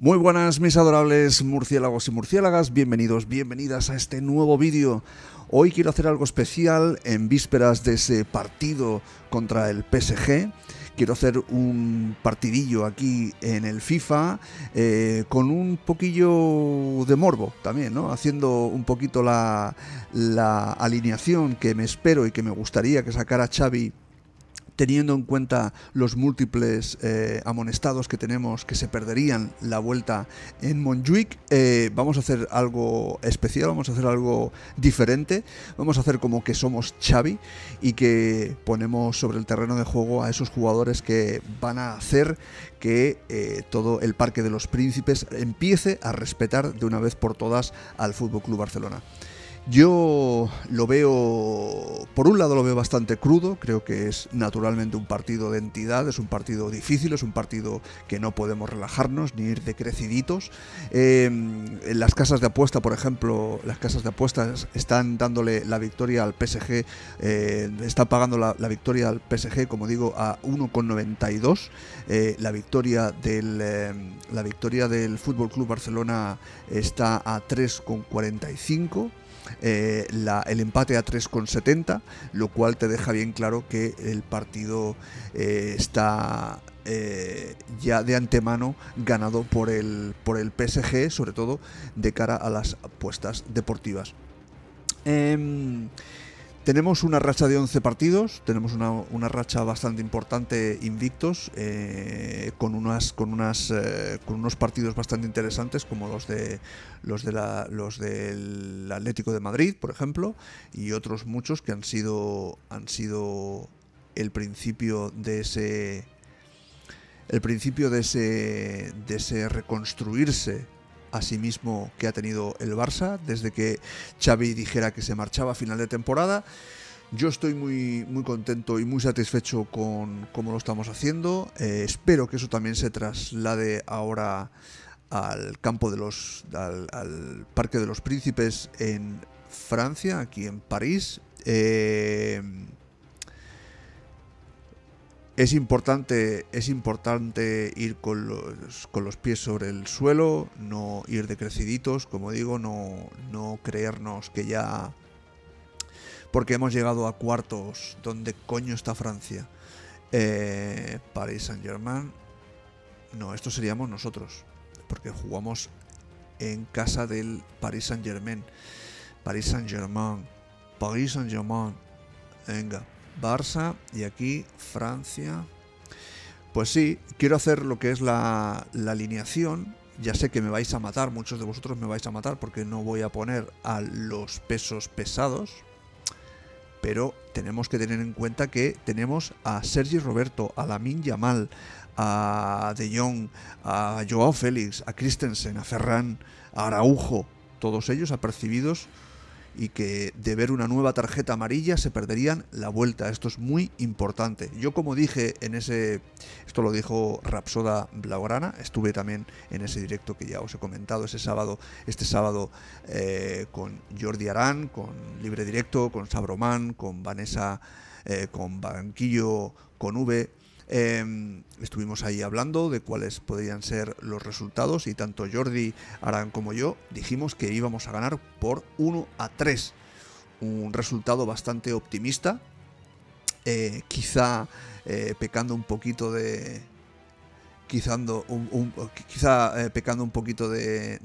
Muy buenas mis adorables murciélagos y murciélagas, bienvenidos, bienvenidas a este nuevo vídeo. Hoy quiero hacer algo especial en vísperas de ese partido contra el PSG. Quiero hacer un partidillo aquí en el FIFA eh, con un poquillo de morbo también, ¿no? Haciendo un poquito la, la alineación que me espero y que me gustaría que sacara Xavi teniendo en cuenta los múltiples eh, amonestados que tenemos que se perderían la vuelta en Montjuic, eh, vamos a hacer algo especial, vamos a hacer algo diferente, vamos a hacer como que somos Xavi y que ponemos sobre el terreno de juego a esos jugadores que van a hacer que eh, todo el Parque de los Príncipes empiece a respetar de una vez por todas al Fútbol Club Barcelona. Yo lo veo, por un lado lo veo bastante crudo, creo que es naturalmente un partido de entidad, es un partido difícil, es un partido que no podemos relajarnos ni ir decreciditos. Eh, las casas de apuesta, por ejemplo, las casas de apuestas están dándole la victoria al PSG, eh, están pagando la, victoria al PSG, como digo, a 1,92, eh, la victoria del em, la victoria del Fútbol Barcelona está a 3,45. Eh, el empate a 3,70, lo cual te deja bien claro que el partido eh, está eh, ya de antemano ganado por el, por el PSG, sobre todo de cara a las apuestas deportivas. Em, tenemos una racha de 11 partidos, tenemos una, racha bastante importante invictos, eh, con, unas, con, unas, eh, con unos partidos bastante interesantes como los, de, los, de la, los del Atlético de Madrid, por ejemplo, y otros muchos que han sido, han sido el principio de ese el principio de ese, de ese reconstruirse asimismo que ha tenido el Barça desde que Xavi dijera que se marchaba a final de temporada. Yo estoy muy, muy contento y muy satisfecho con cómo lo estamos haciendo. Eh, espero que eso también se traslade ahora al campo de los. al, Parque de los Príncipes en Francia, aquí en París. Eh, es importante, es importante ir con los, con los pies sobre el suelo, no ir decreciditos, como digo, no, creernos que ya... Porque hemos llegado a cuartos, ¿Dónde coño está Francia? Eh, Paris Saint Germain. No, esto seríamos nosotros, porque jugamos en casa del Paris Saint Germain. Paris Saint Germain. Paris Saint Germain. Venga. Barça y aquí Francia. Pues sí, quiero hacer lo que es la, alineación. Ya sé que me vais a matar, muchos de vosotros me vais a matar porque no voy a poner a los pesos pesados. Pero tenemos que tener en cuenta que tenemos a Sergi Roberto, a Lamin Yamal, a De Jong, a Joao Félix, a Christensen, a Ferran, a Araujo, todos ellos apercibidos y que de ver una nueva tarjeta amarilla se perderían la vuelta. Esto es muy importante. Yo como dije en ese, esto lo dijo Rapsoda Blaugrana, estuve también en ese directo que ya os he comentado ese sábado, este sábado eh, con Jordi Arán, con Libre Directo, con Sabromán, con Vanessa, eh, con Banquillo, con V Em, estuvimos ahí hablando de cuáles podrían ser los resultados y tanto Jordi Aran como yo dijimos que íbamos a ganar por 1 a 3. Un resultado bastante optimista, eh, quizá eh, pecando un poquito de... quizá eh, pecando un poquito de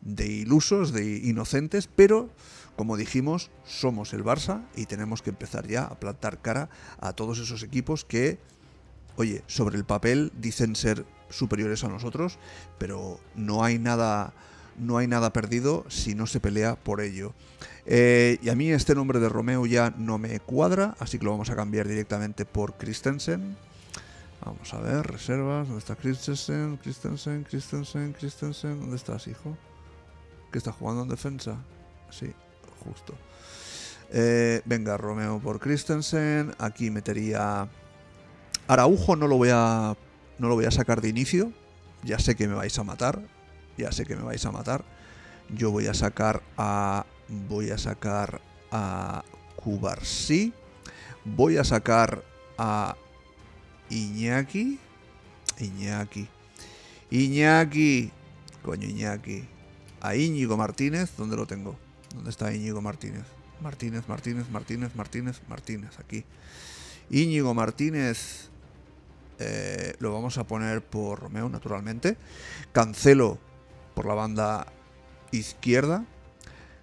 de ilusos, de inocentes, pero como dijimos, somos el Barça y tenemos que empezar ya a plantar cara a todos esos equipos que, oye, sobre el papel dicen ser superiores a nosotros, pero no hay nada, no hay nada perdido si no se pelea por ello. Eh, y a mí este nombre de Romeo ya no me cuadra, así que lo vamos a cambiar directamente por Christensen. Vamos a ver, reservas, ¿dónde está Christensen? Christensen, Christensen, Christensen, ¿dónde estás, hijo? ¿Que está jugando en defensa? Sí, justo. Eh, venga, Romeo por Christensen. Aquí metería. Araujo no lo voy a. No lo voy a sacar de inicio. Ya sé que me vais a matar. Ya sé que me vais a matar. Yo voy a sacar a. Voy a sacar a Cubarsí. Voy a sacar a Iñaki. Iñaki. Iñaki. Coño, Iñaki. A Íñigo Martínez. ¿Dónde lo tengo? ¿Dónde está Íñigo Martínez? Martínez, Martínez, Martínez, Martínez, Martínez, aquí. Íñigo Martínez eh, lo vamos a poner por Romeo, naturalmente. Cancelo por la banda izquierda.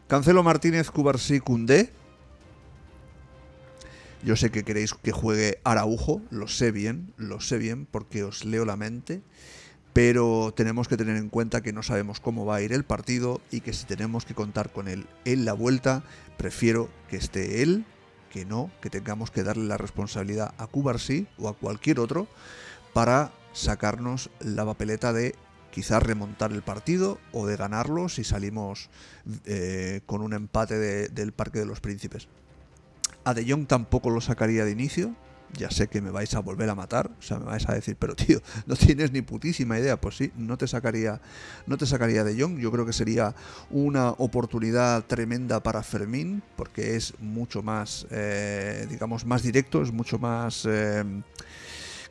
Cancelo Martínez, Cubarsí, Cundé. Yo sé que queréis que juegue Araujo, lo sé bien, lo sé bien, porque os leo la mente pero tenemos que tener en cuenta que no sabemos cómo va a ir el partido y que si tenemos que contar con él en la vuelta, prefiero que esté él que no, que tengamos que darle la responsabilidad a Cubarsí o a cualquier otro para sacarnos la papeleta de quizás remontar el partido o de ganarlo si salimos eh, con un empate del Parque de los Príncipes. A De Jong tampoco lo sacaría de inicio, ya sé que me vais a volver a matar, o sea, me vais a decir, pero tío, no tienes ni putísima idea, pues sí, no te sacaría, no te sacaría de Young, yo creo que sería una oportunidad tremenda para Fermín, porque es mucho más, eh, digamos, más directo, es mucho más... Eh,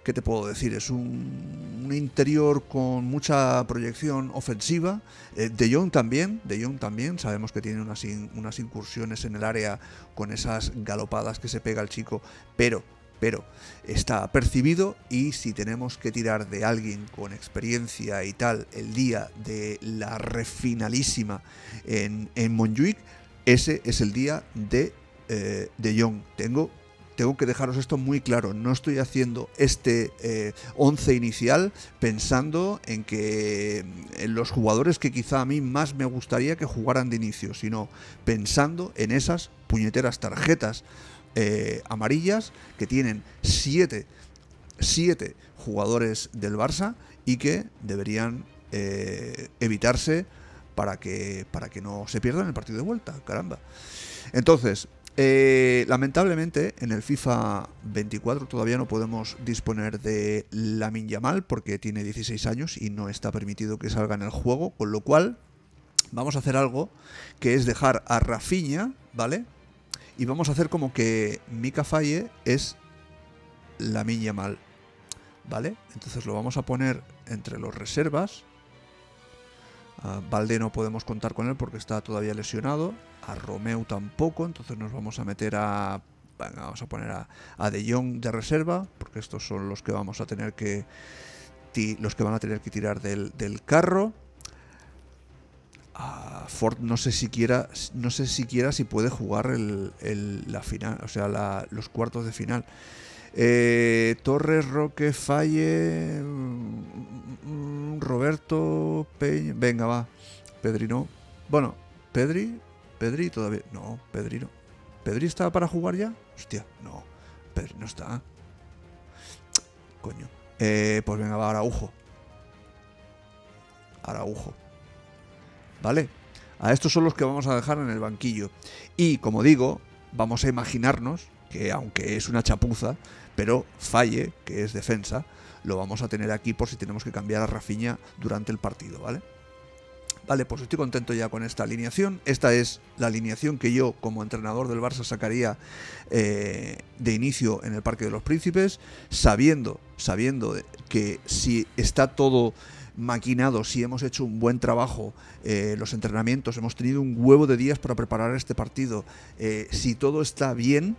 ¿Qué te puedo decir? Es un, interior con mucha proyección ofensiva. Eh, de Jong también, De Jong también. Sabemos que tiene unas, unas incursiones en el área con esas galopadas que se pega el chico, pero pero está percibido y si tenemos que tirar de alguien con experiencia y tal el día de la refinalísima en, en ese es el día de, eh, de Young. Tengo tengo que dejaros esto muy claro. No estoy haciendo este 11 eh, inicial pensando en que en los jugadores que quizá a mí más me gustaría que jugaran de inicio, sino pensando en esas puñeteras tarjetas. Eh, amarillas que tienen 7 siete, jugadores del Barça y que deberían eh, evitarse para que, para que no se pierdan el partido de vuelta, caramba. Entonces, eh, lamentablemente en el FIFA 24 todavía no podemos disponer de Lamin Yamal porque tiene 16 años y no está permitido que salga en el juego, con lo cual vamos a hacer algo que es dejar a Rafiña, ¿vale? y vamos a hacer como que Mika Falle es la Minya mal. ¿Vale? Entonces lo vamos a poner entre los reservas. A Valde no podemos contar con él porque está todavía lesionado. A Romeu tampoco. Entonces nos vamos a meter a. vamos a poner a, a, De Jong de reserva. Porque estos son los que vamos a tener que. Los que van a tener que tirar del, del carro. Ford no sé siquiera, no sé siquiera si puede jugar el, la final, o sea, los cuartos de final. Eh, Torres, Roque, Falle, mm, Roberto, Peña. Venga, va. Pedrino Bueno, Pedri, Pedri todavía. No, Pedrino ¿Pedri está para jugar ya? Hostia, no. Pedri no está. Coño. Eh, pues venga, va Araujo. Araujo. ¿vale? A estos son los que vamos a dejar en el banquillo. Y como digo, vamos a imaginarnos que aunque es una chapuza, pero falle, que es defensa, lo vamos a tener aquí por si tenemos que cambiar a Rafiña durante el partido, ¿vale? Vale, pues estoy contento ya con esta alineación. Esta es la alineación que yo como entrenador del Barça sacaría eh, de inicio en el Parque de los Príncipes, sabiendo, sabiendo que si está todo maquinado, si hemos hecho un buen trabajo, eh, los entrenamientos, hemos tenido un huevo de días para preparar este partido, eh, si todo está bien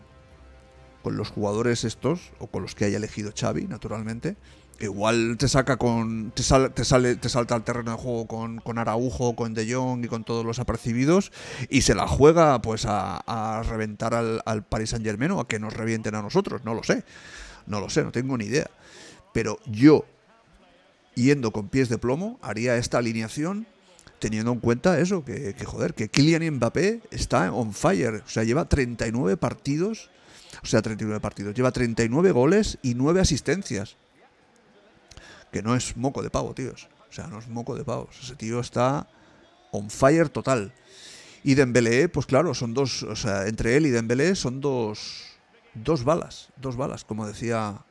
con los jugadores estos, o con los que haya elegido Xavi, naturalmente, igual te saca con te, sale te salta al terreno de juego con, con, Araujo, con De Jong y con todos los apercibidos y se la juega pues a, reventar al, al, Paris Saint Germain o a que nos revienten a nosotros, no lo sé, no lo sé, no tengo ni idea. Pero yo yendo con pies de plomo, haría esta alineación teniendo en cuenta eso, que, que, joder, que Kylian Mbappé está on fire, o sea, lleva 39 partidos, o sea, 39 partidos, lleva 39 goles y 9 asistencias. Que no es moco de pavo, tíos. O sea, no es moco de pavo, Ese tío está on fire total. Y Dembélé, pues claro, son dos, o sea, entre él y Dembélé son dos dos balas, dos balas, como decía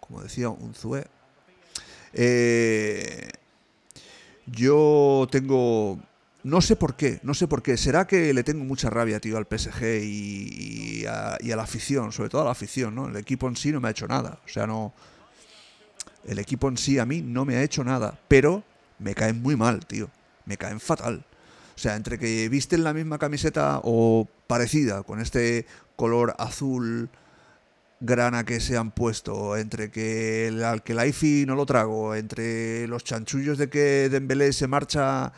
como decía un Unzué eh, yo tengo... No sé por qué, no sé por qué. ¿Será que le tengo mucha rabia, tío, al PSG y, a, y a, la afición? Sobre todo a la afición, ¿no? El equipo en sí no me ha hecho nada. O sea, no... El equipo en sí a mí no me ha hecho nada, pero me caen muy mal, tío. Me caen fatal. O sea, entre que visten la misma camiseta o parecida, con este color azul grana que se han puesto, entre que el Alkelaifi no lo trago, entre los chanchullos de que Dembélé se marcha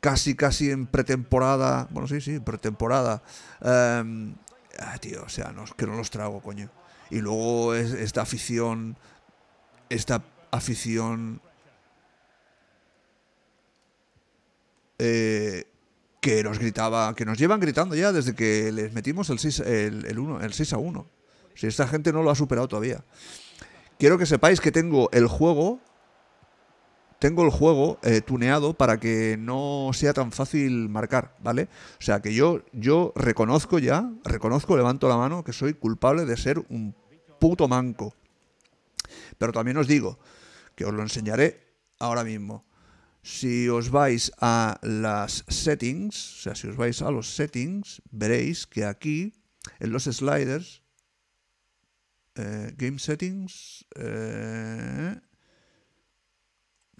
casi casi en pretemporada, bueno sí, sí, pretemporada. Em, ah, tío, o sea, que no los trago, coño. Y luego es esta afición, esta afición eh, que nos gritaba, que nos llevan gritando ya desde que les metimos el 6, el, el 6 a 1. Si esta gente no lo ha superado todavía. Quiero que sepáis que tengo el juego. Tengo el juego eh, tuneado para que no sea tan fácil marcar, ¿vale? O sea que yo, yo reconozco ya, reconozco, levanto la mano, que soy culpable de ser un puto manco. Pero también os digo que os lo enseñaré ahora mismo. Si os vais a las settings, o sea, si os vais a los settings, veréis que aquí, en los sliders, eh, game Settings. Eh,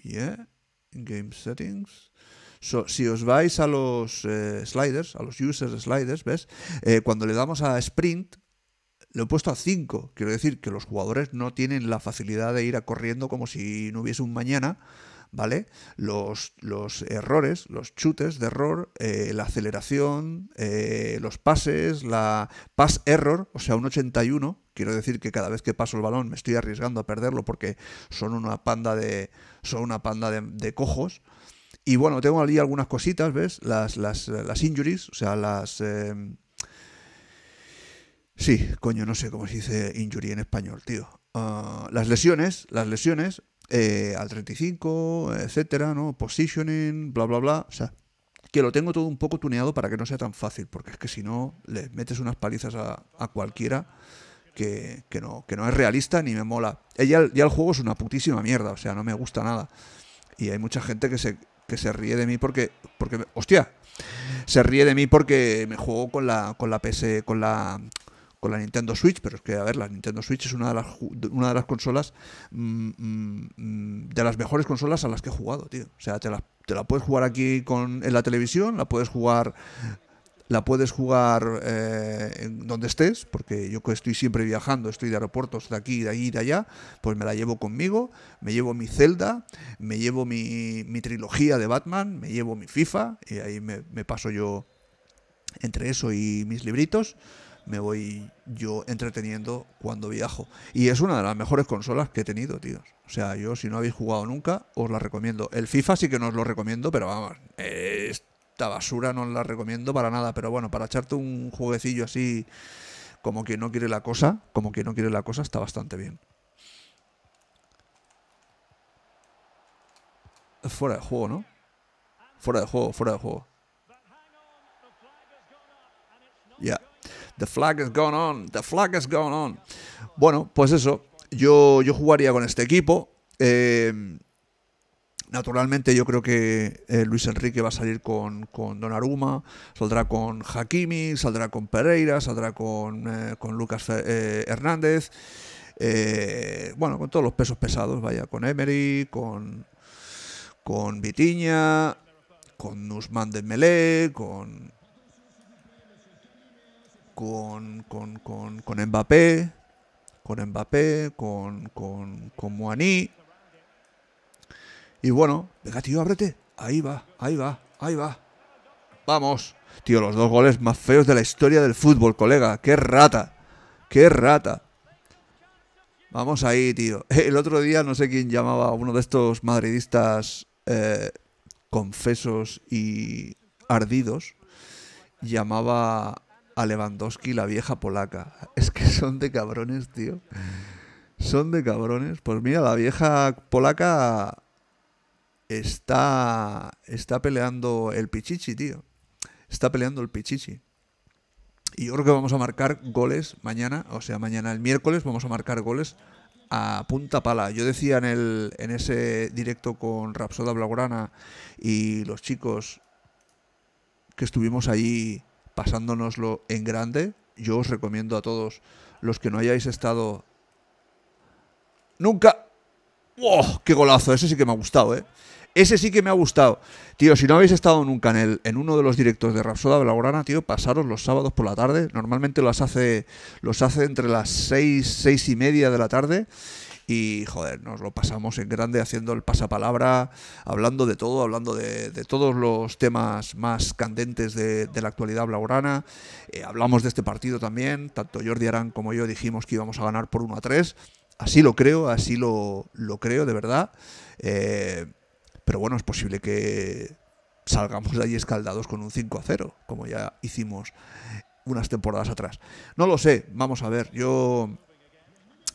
yeah, Game Settings. So, si os vais a los eh, sliders, a los users sliders, ¿ves? cuando le damos a sprint, lo he puesto a 5. Quiero decir que los jugadores no tienen la facilidad de ir a corriendo como si no hubiese un mañana. ¿Vale? Los, los errores, los chutes de error, la aceleración, los pases, la pass error, o sea, un 81, Quiero decir que cada vez que paso el balón me estoy arriesgando a perderlo porque son una panda de, son una panda de, cojos. Y bueno, tengo allí algunas cositas, ¿ves? Las, las, las injuries, o sea, las... Em, sí, coño, no sé cómo se dice injury en español, tío. Ah, las lesiones, las lesiones eh, al 35, etcétera, ¿no? Positioning, bla, bla, bla. O sea, que lo tengo todo un poco tuneado para que no sea tan fácil, porque es que si no, le metes unas palizas a, a cualquiera que, no, que no es realista ni me mola. Ella ya el juego es una putísima mierda, o sea, no me gusta nada. Y hay mucha gente que se, que se ríe de mí porque, porque hostia, se ríe de mí porque me juego con la, con la PS, con la, con la Nintendo Switch, pero es que, a ver, la Nintendo Switch es una de las, una de las consolas, mm, mm, de las mejores consolas a las que he jugado, tío. O sea, te la, te la puedes jugar aquí con, en la televisión, la puedes jugar la puedes jugar eh, donde estés, porque yo que estoy siempre viajando, estoy de aeropuertos de aquí, de allí, de allá, pues me la llevo conmigo, me llevo mi Zelda, me llevo mi, trilogía de Batman, me llevo mi FIFA, y ahí me, paso yo entre eso y mis libritos, me voy yo entreteniendo cuando viajo. Y es una de las mejores consolas que he tenido, tíos. O sea, yo si no habéis jugado nunca, os la recomiendo. El FIFA sí que no os lo recomiendo, pero vamos, basura no la recomiendo para nada, pero bueno, para echarte un jueguecillo así como que no quiere la cosa, como que no quiere la cosa, está bastante bien. Fuera de juego, ¿no? Fuera de juego, fuera de juego. Ya. The flag is gone on, the flag is gone on. Bueno, pues eso. Yo, yo jugaría con este equipo. Eh, Naturalmente yo creo que eh, Luis Enrique va a salir con, con Donnarumma, saldrá con Hakimi, saldrá con Pereira, saldrá con, eh, Lucas eh, Hernández, bueno, con todos los pesos pesados, vaya, con Emery, con, con Vitiña, con Nusman de con con, con, con, Mbappé, con Mbappé, con, con, con Moaní, y bueno, venga, tío, ábrete. Ahí va, ahí va, ahí va. Vamos. Tío, los dos goles más feos de la historia del fútbol, colega. ¡Qué rata! ¡Qué rata! Vamos ahí, tío. El otro día no sé quién llamaba a uno de estos madridistas eh, confesos y ardidos. Llamaba a Lewandowski la vieja polaca. Es que son de cabrones, tío. Son de cabrones. Pues mira, la vieja polaca está, está peleando el Pichichi, tío. Está peleando el Pichichi. Y yo creo que vamos a marcar goles mañana, o sea, mañana el miércoles vamos a marcar goles a punta pala. Yo decía en, el, en ese directo con Rapsoda Blaugrana y los chicos que estuvimos allí pasándonoslo en grande. Yo os recomiendo a todos los que no hayáis estado nunca ¡Wow! ¡Qué golazo! Ese sí que me ha gustado, ¿eh? Ese sí que me ha gustado. Tío, si no habéis estado nunca en, el, en uno de los directos de Rapsoda Blaugrana, tío, pasaros los sábados por la tarde. Normalmente los hace, los hace entre las seis seis y media de la tarde. Y joder, nos lo pasamos en grande haciendo el pasapalabra, hablando de todo, hablando de, todos los temas más candentes de, la actualidad blaugrana. Eh, hablamos de este partido también, tanto Jordi Arán como yo dijimos que íbamos a ganar por 1 a 3 Así lo creo, así lo, lo creo, de verdad. Eh, pero bueno, es posible que salgamos de ahí escaldados con un 5 a 0, como ya hicimos unas temporadas atrás. No lo sé, vamos a ver. Yo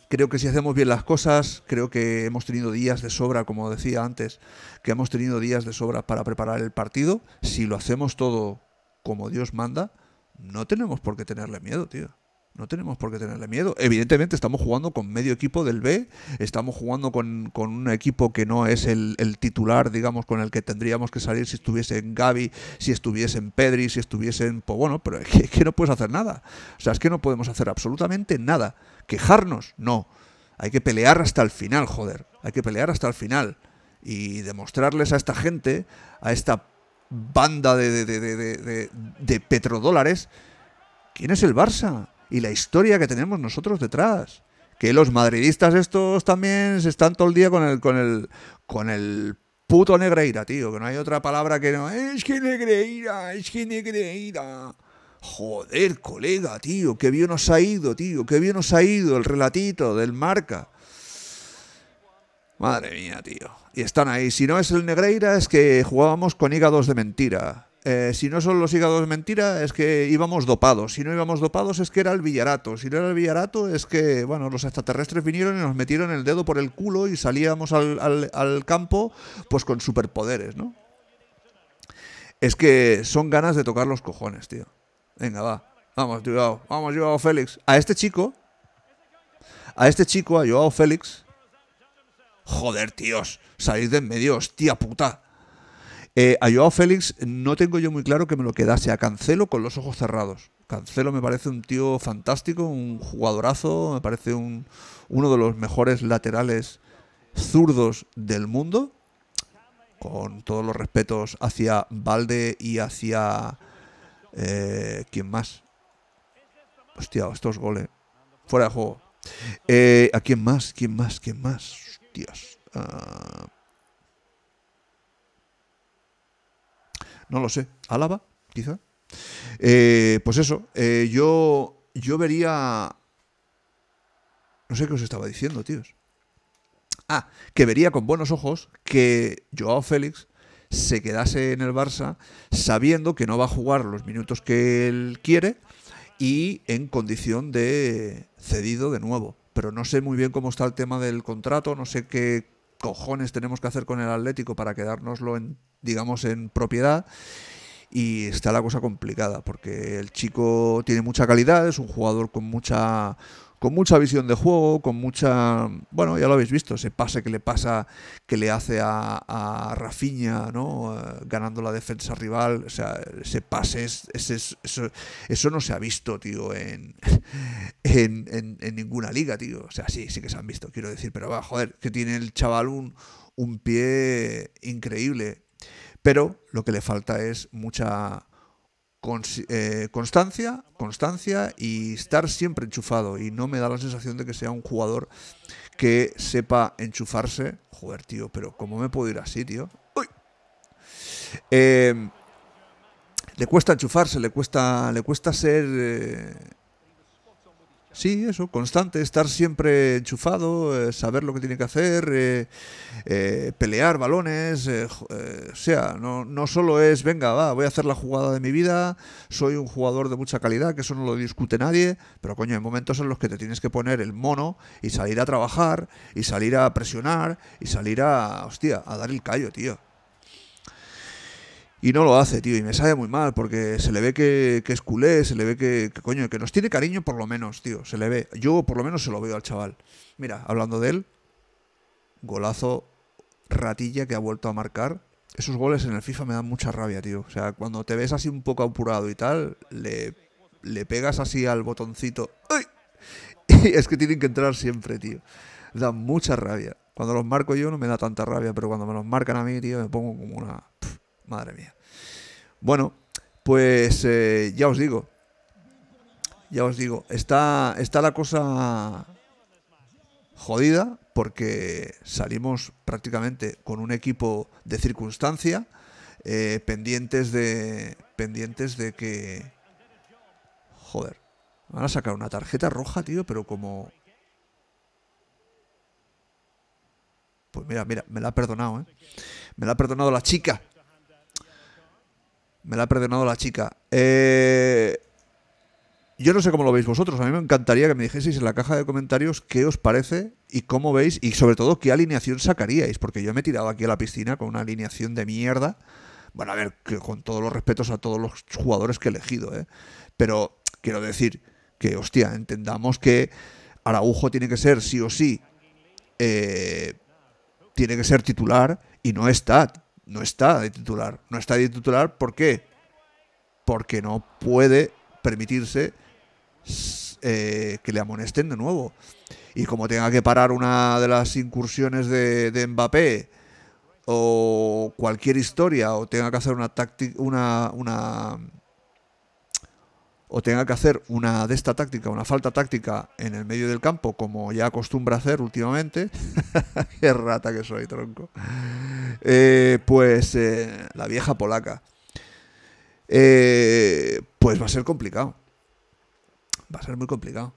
creo que si hacemos bien las cosas, creo que hemos tenido días de sobra, como decía antes, que hemos tenido días de sobra para preparar el partido. Si lo hacemos todo como Dios manda, no tenemos por qué tenerle miedo, tío. No tenemos por qué tenerle miedo. Evidentemente estamos jugando con medio equipo del B, estamos jugando con, un equipo que no es el, titular, digamos, con el que tendríamos que salir si estuviesen Gaby, si estuviesen Pedri, si estuviesen... Pues bueno, pero es que, no puedes hacer nada. O sea, es que no podemos hacer absolutamente nada. Quejarnos, no. Hay que pelear hasta el final, joder. Hay que pelear hasta el final. Y demostrarles a esta gente, a esta banda de, de, de, de petrodólares, quién es el Barça y la historia que tenemos nosotros detrás. Que los madridistas estos también se están todo el día con el, con el, con el puto Negreira, tío, que no hay otra palabra que no. Es que Negreira, es que Negreira. Joder, colega, tío, qué bien nos ha ido, tío, qué bien nos ha ido el relatito del marca. Madre mía, tío. Y están ahí. Si no es el Negreira, es que jugábamos con hígados de mentira. Eh, si no son los hígados mentira, es que íbamos dopados. Si no íbamos dopados, es que era el Villarato. Si no era el Villarato, es que, bueno, los extraterrestres vinieron y nos metieron el dedo por el culo y salíamos al, campo, pues con superpoderes, ¿no? Es que son ganas de tocar los cojones, tío. Venga, va. Vamos, Joao. Vamos, Joao Félix. A este chico, a este chico, a Joao Félix. Joder, tíos, salid de en medio, hostia puta. Eh, a Joao Félix no tengo yo muy claro que me lo quedase a Cancelo con los ojos cerrados. Cancelo me parece un tío fantástico, un jugadorazo, me parece uno de los mejores laterales zurdos del mundo, con todos los respetos hacia Valde y hacia... Eh, ¿Quién más? Hostia, estos goles. Fuera de juego. Eh, ¿A quién más? ¿Quién más? ¿Quién más? Hostias. Ah. no lo sé, Álava, quizá. Eh, pues eso, eh, yo, yo vería... No sé qué os estaba diciendo, tíos. Ah, que vería con buenos ojos que Joao Félix se quedase en el Barça sabiendo que no va a jugar los minutos que él quiere y en condición de cedido de nuevo. Pero no sé muy bien cómo está el tema del contrato, no sé qué cojones tenemos que hacer con el Atlético para quedárnoslo en digamos, en propiedad. Y está la cosa complicada, porque el chico tiene mucha calidad, es un jugador con mucha con mucha visión de juego, con mucha. Bueno, ya lo habéis visto, ese pase que le pasa, que le hace a, a Rafiña, ¿no? Eh, ganando la defensa rival. O sea, ese pase, es, eso, eso, no se ha visto, tío, en, en, ninguna liga, tío. O sea, sí, sí que se han visto, quiero decir, pero va, joder, que tiene el chaval un, un pie increíble pero lo que le falta es mucha eh, constancia, constancia y estar siempre enchufado. Y no me da la sensación de que sea un jugador que sepa enchufarse. Joder, tío, pero ¿cómo me puedo ir así, tío? ¡Uy! Eh, le cuesta enchufarse, le cuesta, le cuesta ser eh, Sí, eso, constante, estar siempre enchufado, eh, saber lo que tiene que hacer, eh, eh, pelear balones, o sea, no, no solo es, venga, va, voy a hacer la jugada de mi vida, soy un jugador de mucha calidad, que eso no lo discute nadie, pero coño, hay momentos en los que te tienes que poner el mono y salir a trabajar, y salir a presionar, y salir a, hostia, a dar el callo, tío y no lo hace, tío. Y me sale muy mal porque se le ve que, es culé, se le ve que, coño, que nos tiene cariño por lo menos, tío. Se le ve. Yo por lo menos se lo veo al chaval. Mira, hablando de él, golazo ratilla que ha vuelto a marcar. Esos goles en el FIFA me dan mucha rabia, tío. O sea, cuando te ves así un poco apurado y tal, le, pegas así al botoncito. Y es que tienen que entrar siempre, tío. Dan mucha rabia. Cuando los marco yo no me da tanta rabia, pero cuando me los marcan a mí, tío, me pongo como una... madre mía. Bueno, pues eh, ya os digo, ya os digo, está, está la cosa jodida porque salimos prácticamente con un equipo de circunstancia, eh, pendientes de pendientes de que joder, van a sacar una tarjeta roja, tío, pero como pues mira, mira, me la ha perdonado, ¿eh? Me la ha perdonado la chica. Me la ha perdonado la chica. Eh, yo no sé cómo lo veis vosotros. A mí me encantaría que me dijeseis en la caja de comentarios qué os parece y cómo veis y sobre todo qué alineación sacaríais. Porque yo me he tirado aquí a la piscina con una alineación de mierda. Bueno, a ver, con todos los respetos a todos los jugadores que he elegido. ¿eh? Pero quiero decir que, hostia, entendamos que Araujo tiene que ser sí o sí. Eh, tiene que ser titular y no está no está de titular. No está de titular, ¿por qué? Porque no puede permitirse eh, que le amonesten de nuevo. Y como tenga que parar una de las incursiones de, de Mbappé o cualquier historia, o tenga que hacer una, una, una o tenga que hacer una de esta táctica, una falta táctica en el medio del campo, como ya acostumbra hacer últimamente, qué rata que soy, tronco, eh, pues eh, la vieja polaca, eh, pues va a ser complicado, va a ser muy complicado.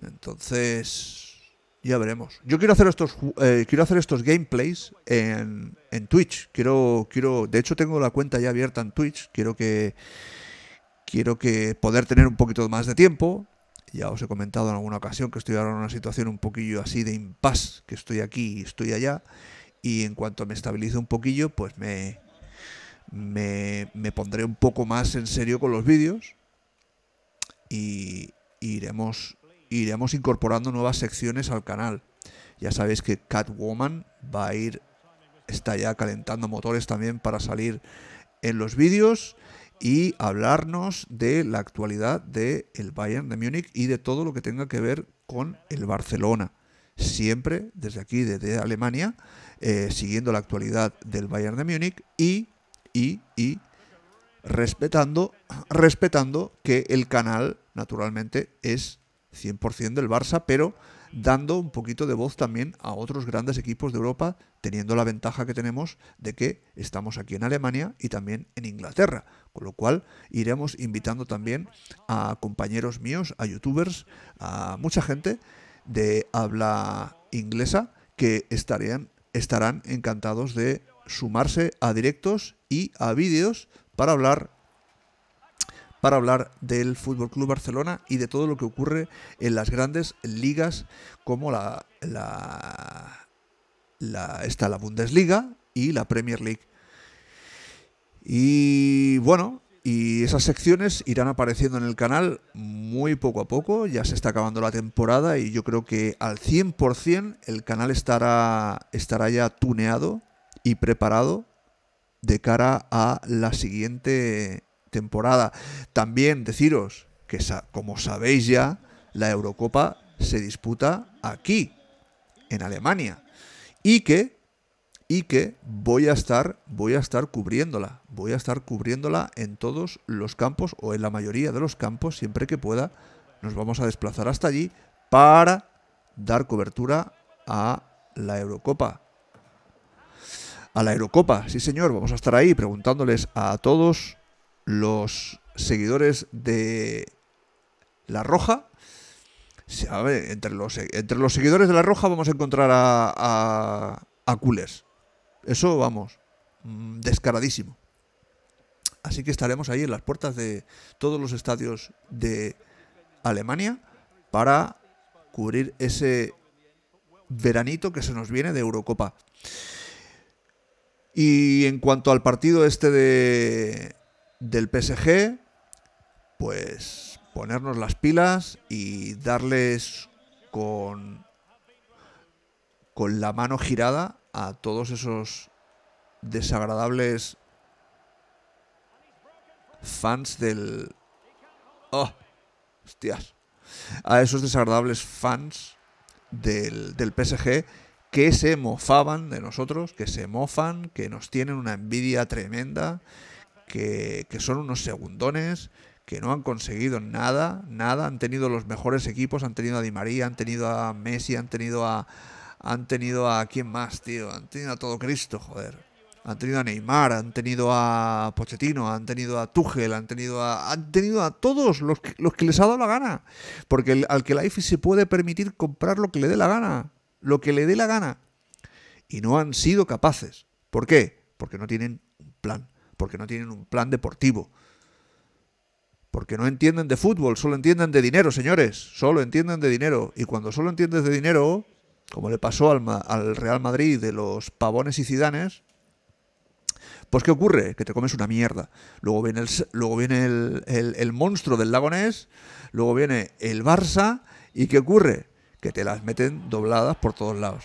Entonces, ya veremos. Yo quiero hacer estos quiero hacer estos gameplays en, en Twitch. Quiero, quiero. De hecho, tengo la cuenta ya abierta en Twitch. Quiero que quiero que poder tener un poquito más de tiempo. Ya os he comentado en alguna ocasión que estoy ahora en una situación un poquillo así de impas, que estoy aquí y estoy allá. Y en cuanto me estabilice un poquillo, pues me, me, pondré un poco más en serio con los vídeos. Y iremos, iremos incorporando nuevas secciones al canal. Ya sabéis que Catwoman va a ir, está ya calentando motores también para salir en los vídeos y hablarnos de la actualidad del el Bayern de Múnich y de todo lo que tenga que ver con el Barcelona. Siempre desde aquí, desde Alemania, eh, siguiendo la actualidad del Bayern de Múnich y, y, y respetando, respetando que el canal, naturalmente, es 100% del Barça, pero dando un poquito de voz también a otros grandes equipos de Europa, teniendo la ventaja que tenemos de que estamos aquí en Alemania y también en Inglaterra, con lo cual iremos invitando también a compañeros míos, a youtubers, a mucha gente de habla inglesa que estarían, estarán encantados de sumarse a directos y a vídeos para hablar para hablar del Fútbol Club Barcelona y de todo lo que ocurre en las grandes ligas como la, la, la, está la Bundesliga y la Premier League. Y bueno, y esas secciones irán apareciendo en el canal muy poco a poco, ya se está acabando la temporada y yo creo que al 100% el canal estará, estará ya tuneado y preparado de cara a la siguiente temporada. También deciros que, como sabéis ya, la Eurocopa se disputa aquí, en Alemania, y que, y que voy, a estar, voy a estar cubriéndola, voy a estar cubriéndola en todos los campos o en la mayoría de los campos, siempre que pueda, nos vamos a desplazar hasta allí para dar cobertura a la Eurocopa. A la Eurocopa, sí señor, vamos a estar ahí preguntándoles a todos los seguidores de La Roja. entre, los, entre los seguidores de La Roja vamos a encontrar a, a, Eso, vamos, mm, descaradísimo. Así que estaremos ahí en las puertas de todos los estadios de Alemania para cubrir ese veranito que se nos viene de Eurocopa. Y en cuanto al partido este de, del PSG, pues ponernos las pilas y darles con, con la mano girada a todos esos desagradables fans del... ¡Oh! A esos desagradables fans del, del PSG que se mofaban de nosotros, que se mofan, que nos tienen una envidia tremenda que, son unos segundones, que no han conseguido nada, nada, han tenido los mejores equipos, han tenido a Di María, han tenido a Messi, han tenido a han tenido a quién más, tío, han tenido a todo Cristo, joder. Han tenido a Neymar, han tenido a Pochettino, han tenido a Tuchel, han tenido a han tenido a todos los que, los que les ha dado la gana, porque al que la IFI se puede permitir comprar lo que le dé la gana, lo que le dé la gana. Y no han sido capaces. ¿Por qué? Porque no tienen un plan porque no tienen un plan deportivo, porque no entienden de fútbol, solo entienden de dinero, señores, solo entienden de dinero. Y cuando solo entiendes de dinero, como le pasó al, al Real Madrid de los pavones y cidanes, pues ¿qué ocurre? Que te comes una mierda. Luego viene el, luego viene el monstruo del Lagonés, luego viene el Barça, y ¿qué ocurre? Que te las meten dobladas por todos lados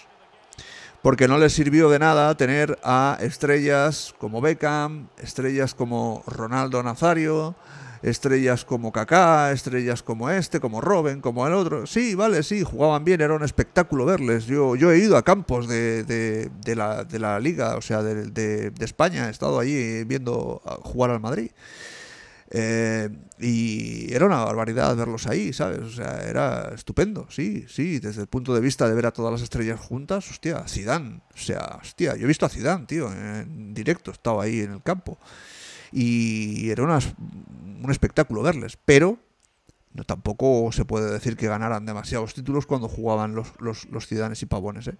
porque no les sirvió de nada tener a estrellas como Beckham, estrellas como Ronaldo Nazario, estrellas como Kaká, estrellas como este, como Robin, como el otro. Sí, vale, sí, jugaban bien, era un espectáculo verles. Yo, yo he ido a campos de, de, la, de la, liga, o sea, de, España, he estado allí viendo jugar al Madrid. Eh, y era una barbaridad verlos ahí, ¿sabes? O sea, era estupendo, sí, sí, desde el punto de vista de ver a todas las estrellas juntas, hostia, Zidane, o sea, hostia, yo he visto a Zidane, tío, en directo, estaba ahí en el campo. Y era un espectáculo verles, pero no, tampoco se puede decir que ganaran demasiados títulos cuando jugaban los, los, los Zidanes y Pavones, ¿eh?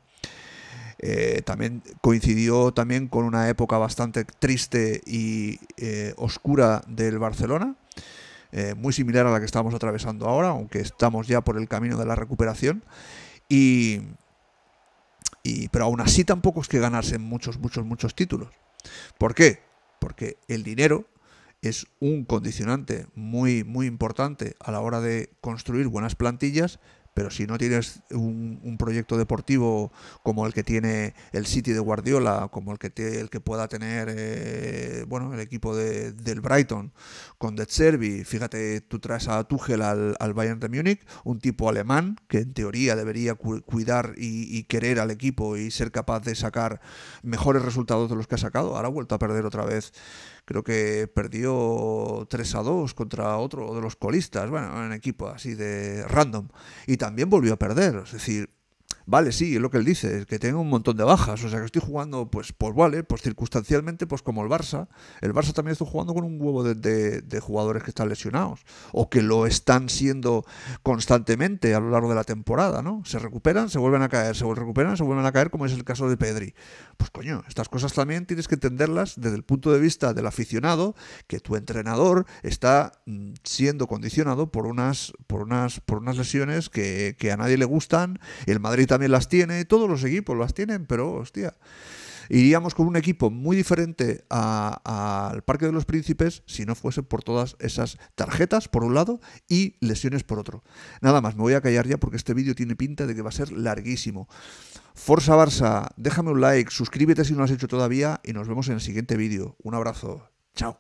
Eh, también coincidió también con una época bastante triste y eh, oscura del Barcelona, eh, muy similar a la que estamos atravesando ahora, aunque estamos ya por el camino de la recuperación. Y, pero aún así tampoco es que ganarse muchos, muchos, muchos títulos. ¿Por qué? Porque el dinero es un condicionante muy, muy importante a la hora de construir buenas plantillas, pero si no tienes un, proyecto deportivo como el que tiene el City de Guardiola, como el que, el que pueda tener eh, bueno, el equipo del Brighton con De fíjate, tú traes a Tuchel al, Bayern de Múnich, un tipo alemán que en teoría debería cuidar y, querer al equipo y ser capaz de sacar mejores resultados de los que ha sacado. Ahora ha vuelto a perder otra vez. Creo que perdió 3 a 2 contra otro de los colistas, bueno, un equipo así de random. Y también volvió a perder. Es decir, Vale, sí, es lo que él dice, que tengo un montón de bajas, o sea que estoy jugando, pues, pues vale, pues circunstancialmente, pues como el Barça, el Barça también está jugando con un huevo de, de, jugadores que están lesionados, o que lo están siendo constantemente a lo largo de la temporada, ¿no? Se recuperan, se vuelven a caer, se recuperan, se vuelven a caer, como es el caso de Pedri. Pues coño, estas cosas también tienes que entenderlas desde el punto de vista del aficionado, que tu entrenador está mm, siendo condicionado por unas, por unas, por unas lesiones que, que a nadie le gustan, el Madrid también las tiene, todos los equipos las tienen, pero hostia, iríamos con un equipo muy diferente al Parque de los Príncipes si no fuese por todas esas tarjetas, por un lado, y lesiones por otro. Nada más, me voy a callar ya porque este vídeo tiene pinta de que va a ser larguísimo. Forza Barça, déjame un like, suscríbete si no lo has hecho todavía y nos vemos en el siguiente vídeo. Un abrazo, chao.